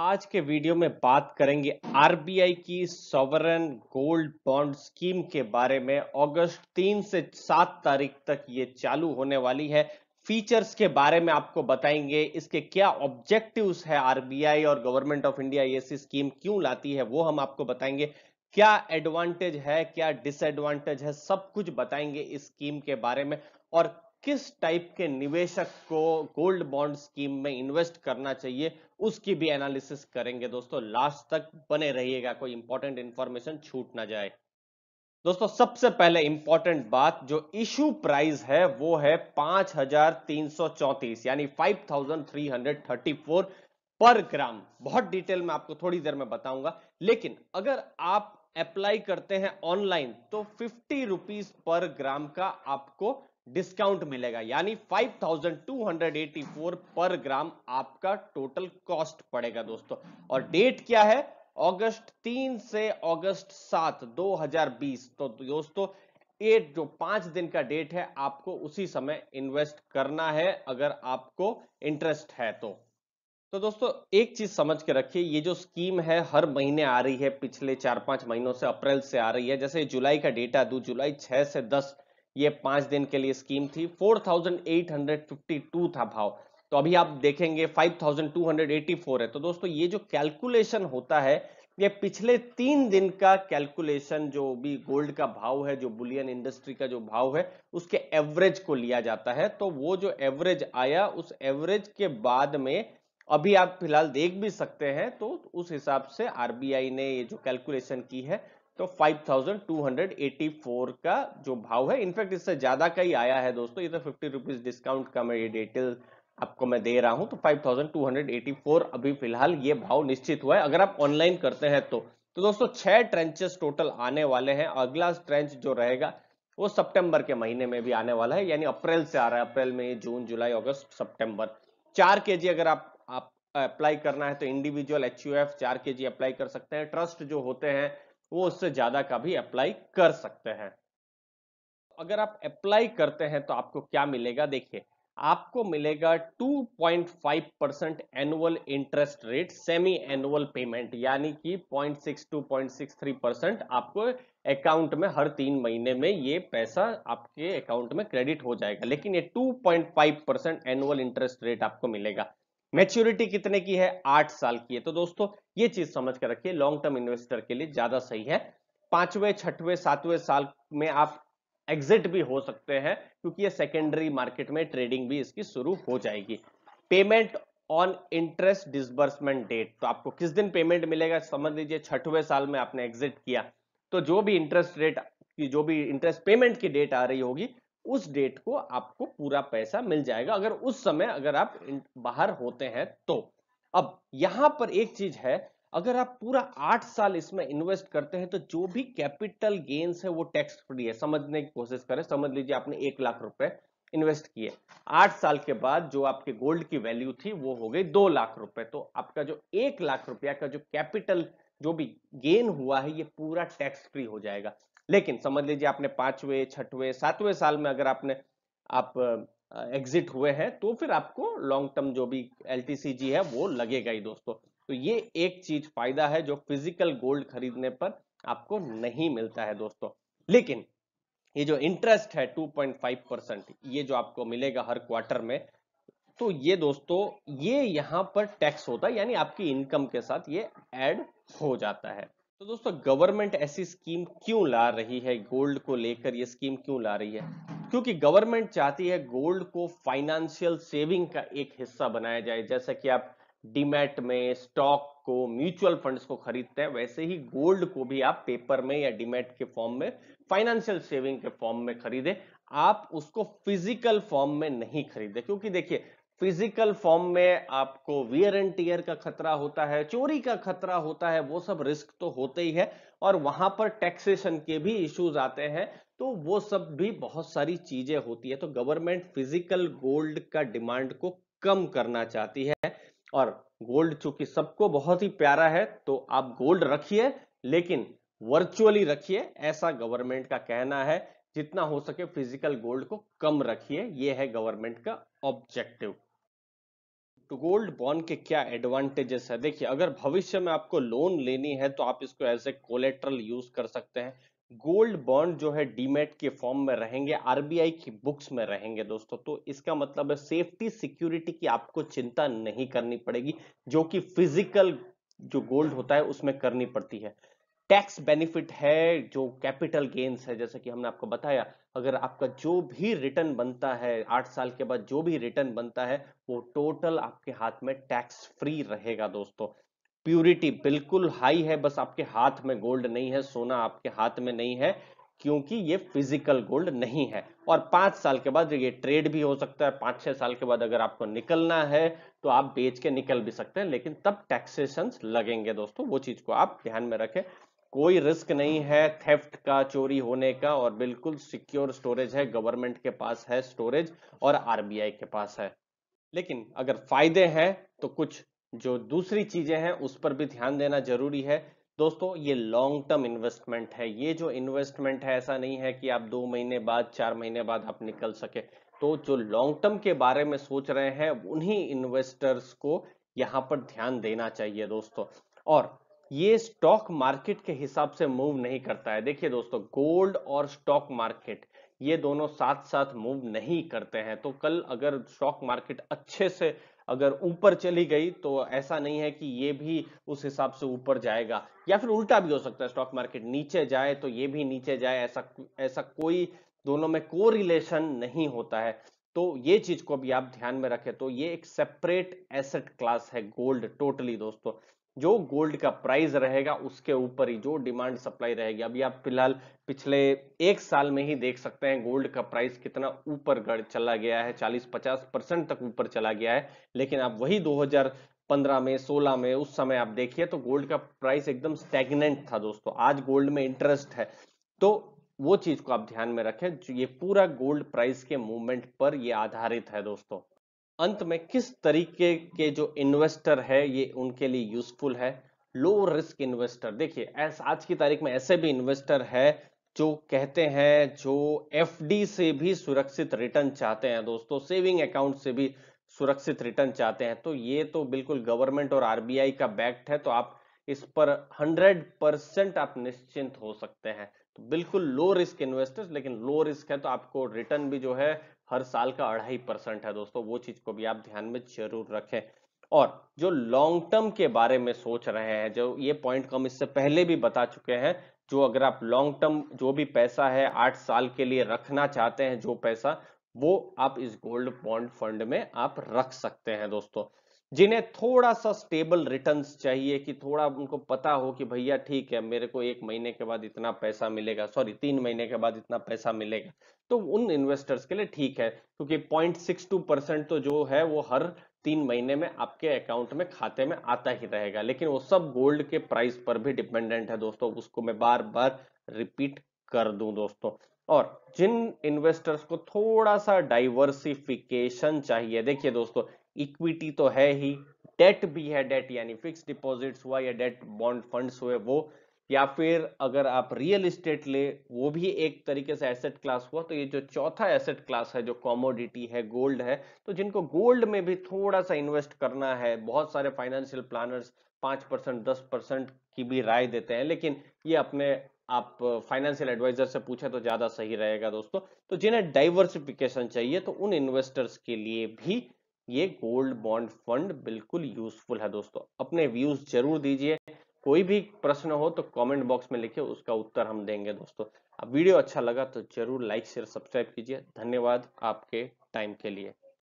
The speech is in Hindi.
आज के वीडियो में बात करेंगे आरबीआई की सॉवरन गोल्ड बॉन्ड स्कीम के बारे में अगस्त तीन से सात तारीख तक ये चालू होने वाली है फीचर्स के बारे में आपको बताएंगे इसके क्या ऑब्जेक्टिव्स है आरबीआई और गवर्नमेंट ऑफ इंडिया सी स्कीम क्यों लाती है वो हम आपको बताएंगे क्या एडवांटेज है क्या डिसएडवांटेज है सब कुछ बताएंगे इस स्कीम के बारे में और किस टाइप के निवेशक को गोल्ड बॉन्ड स्कीम में इन्वेस्ट करना चाहिए उसकी भी एनालिसिस करेंगे दोस्तों लास्ट तक बने रहिएगा कोई इंपॉर्टेंट इंफॉर्मेशन छूट ना जाए दोस्तों सबसे पहले इंपॉर्टेंट बात जो इशू प्राइस है वो है पांच हजार तीन सौ चौतीस यानी five thousand three hundred thirty four per gram बहुत डिटेल में आपको थोड़ी देर में बताऊंगा लेकिन अगर आप अप्लाई करते हैं ऑनलाइन तो फिफ्टी रुपीज पर ग्राम का आपको डिस्काउंट मिलेगा यानी 5284 पर ग्राम आपका टोटल कॉस्ट पड़ेगा दोस्तों और डेट क्या है अगस्त तीन से अगस्त सात 2020 तो दोस्तों ये जो पांच दिन का डेट है आपको उसी समय इन्वेस्ट करना है अगर आपको इंटरेस्ट है तो तो दोस्तों एक चीज समझ के रखिए ये जो स्कीम है हर महीने आ रही है पिछले चार पांच महीनों से अप्रैल से आ रही है जैसे जुलाई का डेटा दू जुलाई छह से दस ये पांच दिन के लिए स्कीम थी 4,852 था भाव तो अभी आप देखेंगे 5,284 है तो दोस्तों ये जो कैलकुलेशन होता है ये पिछले तीन दिन का कैलकुलेशन जो भी गोल्ड का भाव है जो बुलियन इंडस्ट्री का जो भाव है उसके एवरेज को लिया जाता है तो वो जो एवरेज आया उस एवरेज के बाद में अभी आप फिलहाल देख भी सकते हैं तो उस हिसाब से आरबीआई ने ये जो कैलकुलेशन की है तो 5284 का जो भाव है इनफैक्ट इससे ज्यादा का ही आया है दोस्तों ये तो फिफ्टी रुपीज डिस्काउंट का मैं ये डिटेल आपको मैं दे रहा हूं तो 5284 अभी फिलहाल ये भाव निश्चित हुआ है अगर आप ऑनलाइन करते हैं तो तो दोस्तों छह ट्रेंचेस टोटल आने वाले हैं अगला ट्रेंच जो रहेगा वो सितंबर के महीने में भी आने वाला है यानी अप्रैल से आ रहा है अप्रैल में जून जुलाई अगस्त सितंबर चार के अगर आप अप्लाई करना है तो इंडिविजुअल एच चार के अप्लाई कर सकते हैं ट्रस्ट जो होते हैं वो उससे ज्यादा का भी अप्लाई कर सकते हैं अगर आप अप्लाई करते हैं तो आपको क्या मिलेगा देखिए आपको मिलेगा 2.5 percent annual interest rate semi annual payment यानी कि सिक्स थ्री परसेंट आपको अकाउंट में हर तीन महीने में ये पैसा आपके अकाउंट में क्रेडिट हो जाएगा लेकिन ये 2.5 परसेंट एनुअल इंटरेस्ट रेट आपको मिलेगा मेच्योरिटी कितने की है आठ साल की है तो दोस्तों ये चीज समझ कर रखिए लॉन्ग टर्म इन्वेस्टर के लिए ज्यादा सही है पांचवें छठवें सातवें साल में आप एग्जिट भी हो सकते हैं क्योंकि ये सेकेंडरी मार्केट में ट्रेडिंग भी इसकी शुरू हो जाएगी payment on interest disbursement date तो आपको किस दिन पेमेंट मिलेगा समझ लीजिए छठवें साल में आपने एग्जिट किया तो जो भी इंटरेस्ट रेट की जो भी इंटरेस्ट पेमेंट की डेट आ रही होगी उस डेट को आपको पूरा पैसा मिल जाएगा अगर उस समय अगर आप बाहर होते हैं तो अब यहां पर एक चीज है अगर आप पूरा आठ साल इसमें इन्वेस्ट करते हैं तो जो भी कैपिटल गेन्स है वो टैक्स फ्री है समझने की कोशिश करें समझ लीजिए आपने एक लाख रुपए इन्वेस्ट किए आठ साल के बाद जो आपके गोल्ड की वैल्यू थी वो हो गई दो लाख रुपए तो आपका जो एक लाख रुपया का जो कैपिटल जो भी गेन हुआ है ये पूरा टैक्स फ्री हो जाएगा लेकिन समझ लीजिए आपने पांचवें छठवें सातवें साल में अगर आपने आप एग्जिट हुए हैं तो फिर आपको लॉन्ग टर्म जो भी एल है वो लगेगा ही दोस्तों तो ये एक चीज फायदा है जो फिजिकल गोल्ड खरीदने पर आपको नहीं मिलता है दोस्तों लेकिन ये जो इंटरेस्ट है 2.5 परसेंट ये जो आपको मिलेगा हर क्वार्टर में तो ये दोस्तों ये यहां पर टैक्स होता है यानी आपकी इनकम के साथ ये ऐड हो जाता है तो दोस्तों गवर्नमेंट ऐसी स्कीम क्यों ला रही है गोल्ड को लेकर ये स्कीम क्यों ला रही है क्योंकि गवर्नमेंट चाहती है गोल्ड को फाइनेंशियल सेविंग का एक हिस्सा बनाया जाए जैसा कि आप डीमेट में स्टॉक को म्यूचुअल फंड्स को खरीदते हैं वैसे ही गोल्ड को भी आप पेपर में या डीमेट के फॉर्म में फाइनेंशियल सेविंग के फॉर्म में खरीदे आप उसको फिजिकल फॉर्म में नहीं खरीदे क्योंकि देखिए फिजिकल फॉर्म में आपको वियर एंड टीयर का खतरा होता है चोरी का खतरा होता है वो सब रिस्क तो होते ही है और वहां पर टैक्सेशन के भी इश्यूज आते हैं तो वो सब भी बहुत सारी चीजें होती है तो गवर्नमेंट फिजिकल गोल्ड का डिमांड को कम करना चाहती है और गोल्ड चूंकि सबको बहुत ही प्यारा है तो आप गोल्ड रखिए लेकिन वर्चुअली रखिए ऐसा गवर्नमेंट का कहना है जितना हो सके फिजिकल गोल्ड को कम रखिए यह है गवर्नमेंट का ऑब्जेक्टिव तो गोल्ड बॉन्ड के क्या एडवांटेजेस है देखिए अगर भविष्य में आपको लोन लेनी है तो आप इसको एज ए कोलेट्रल यूज कर सकते हैं गोल्ड बॉन्ड जो है डीमेट के फॉर्म में रहेंगे आरबीआई की बुक्स में रहेंगे दोस्तों तो इसका मतलब है सेफ्टी सिक्योरिटी की आपको चिंता नहीं करनी पड़ेगी जो कि फिजिकल जो गोल्ड होता है उसमें करनी पड़ती है टैक्स बेनिफिट है जो कैपिटल गेन्स है जैसा कि हमने आपको बताया अगर आपका जो भी रिटर्न बनता है आठ साल के बाद जो भी रिटर्न बनता है वो टोटल आपके हाथ में टैक्स फ्री रहेगा दोस्तों प्योरिटी बिल्कुल हाई है बस आपके हाथ में गोल्ड नहीं है सोना आपके हाथ में नहीं है क्योंकि ये फिजिकल गोल्ड नहीं है और पांच साल के बाद ये ट्रेड भी हो सकता है पांच छह साल के बाद अगर आपको निकलना है तो आप बेच के निकल भी सकते हैं लेकिन तब टैक्सेशन लगेंगे दोस्तों वो चीज को आप ध्यान में रखें कोई रिस्क नहीं है थेफ्ट का चोरी होने का और बिल्कुल सिक्योर स्टोरेज है गवर्नमेंट के पास है स्टोरेज और आरबीआई के पास है लेकिन अगर फायदे हैं तो कुछ जो दूसरी चीजें हैं उस पर भी ध्यान देना जरूरी है दोस्तों ये लॉन्ग टर्म इन्वेस्टमेंट है ये जो इन्वेस्टमेंट है ऐसा नहीं है कि आप दो महीने बाद चार महीने बाद आप निकल सके तो जो लॉन्ग टर्म के बारे में सोच रहे हैं उन्हीं इन्वेस्टर्स को यहाँ पर ध्यान देना चाहिए दोस्तों और ये स्टॉक मार्केट के हिसाब से मूव नहीं करता है देखिए दोस्तों गोल्ड और स्टॉक मार्केट ये दोनों साथ साथ मूव नहीं करते हैं तो कल अगर स्टॉक मार्केट अच्छे से अगर ऊपर चली गई तो ऐसा नहीं है कि ये भी उस हिसाब से ऊपर जाएगा या फिर उल्टा भी हो सकता है स्टॉक मार्केट नीचे जाए तो ये भी नीचे जाए ऐसा ऐसा कोई दोनों में को रिलेशन नहीं होता है तो ये चीज को भी आप ध्यान में रखें तो ये एक सेपरेट एसेट क्लास है गोल्ड टोटली दोस्तों जो गोल्ड का प्राइस रहेगा उसके ऊपर ही जो डिमांड सप्लाई रहेगी अभी आप फिलहाल पिछले एक साल में ही देख सकते हैं गोल्ड का प्राइस कितना ऊपर चला गया है 40-50 परसेंट तक ऊपर चला गया है लेकिन आप वही 2015 में 16 में उस समय आप देखिए तो गोल्ड का प्राइस एकदम स्टेगनेंट था दोस्तों आज गोल्ड में इंटरेस्ट है तो वो चीज को आप ध्यान में रखें ये पूरा गोल्ड प्राइस के मूवमेंट पर ये आधारित है दोस्तों अंत में किस तरीके के जो इन्वेस्टर है ये उनके लिए यूजफुल है लो रिस्क इन्वेस्टर देखिए आज की तारीख में ऐसे भी इन्वेस्टर है जो कहते हैं जो एफडी से भी सुरक्षित रिटर्न चाहते हैं दोस्तों सेविंग अकाउंट से भी सुरक्षित रिटर्न चाहते हैं तो ये तो बिल्कुल गवर्नमेंट और आरबीआई का बैक्ट है तो आप इस पर 100 परसेंट आप निश्चिंत हो सकते हैं तो बिल्कुल लो रिस्क इन्वेस्टर्स लेकिन लो रिस्क है तो आपको रिटर्न भी जो है हर साल का अढ़ाई परसेंट है दोस्तों वो चीज को भी आप ध्यान में जरूर रखें और जो लॉन्ग टर्म के बारे में सोच रहे हैं जो ये पॉइंट हम इससे पहले भी बता चुके हैं जो अगर आप लॉन्ग टर्म जो भी पैसा है आठ साल के लिए रखना चाहते हैं जो पैसा वो आप इस गोल्ड बॉन्ड फंड में आप रख सकते हैं दोस्तों जिन्हें थोड़ा सा स्टेबल रिटर्न्स चाहिए कि थोड़ा उनको पता हो कि भैया ठीक है मेरे को एक महीने के बाद इतना पैसा मिलेगा सॉरी तीन महीने के बाद इतना पैसा मिलेगा तो उन इन्वेस्टर्स के लिए ठीक है क्योंकि पॉइंट सिक्स टू परसेंट तो जो है वो हर तीन महीने में आपके अकाउंट में खाते में आता ही रहेगा लेकिन वो सब गोल्ड के प्राइस पर भी डिपेंडेंट है दोस्तों उसको मैं बार बार रिपीट कर दू दोस्तों और जिन इन्वेस्टर्स को थोड़ा सा डाइवर्सिफिकेशन चाहिए देखिए दोस्तों इक्विटी तो है ही डेट भी है डेट यानी फिक्स डिपॉजिट्स हुआ या डेट बॉन्ड फंड्स हुए वो या फिर अगर आप रियल इस्टेट ले वो भी एक तरीके से एसेट क्लास हुआ तो ये जो चौथा एसेट क्लास है जो कॉमोडिटी है गोल्ड है तो जिनको गोल्ड में भी थोड़ा सा इन्वेस्ट करना है बहुत सारे फाइनेंशियल प्लानर्स पाँच परसेंट दस परसेंट की भी राय देते हैं लेकिन ये अपने आप फाइनेंशियल एडवाइजर से पूछे तो ज़्यादा सही रहेगा दोस्तों तो जिन्हें डाइवर्सिफिकेशन चाहिए तो उन इन्वेस्टर्स के लिए भी ये गोल्ड बॉन्ड फंड बिल्कुल यूजफुल है दोस्तों अपने व्यूज जरूर दीजिए कोई भी प्रश्न हो तो कमेंट बॉक्स में लिखिए उसका उत्तर हम देंगे दोस्तों अब वीडियो अच्छा लगा तो जरूर लाइक शेयर सब्सक्राइब कीजिए धन्यवाद आपके टाइम के लिए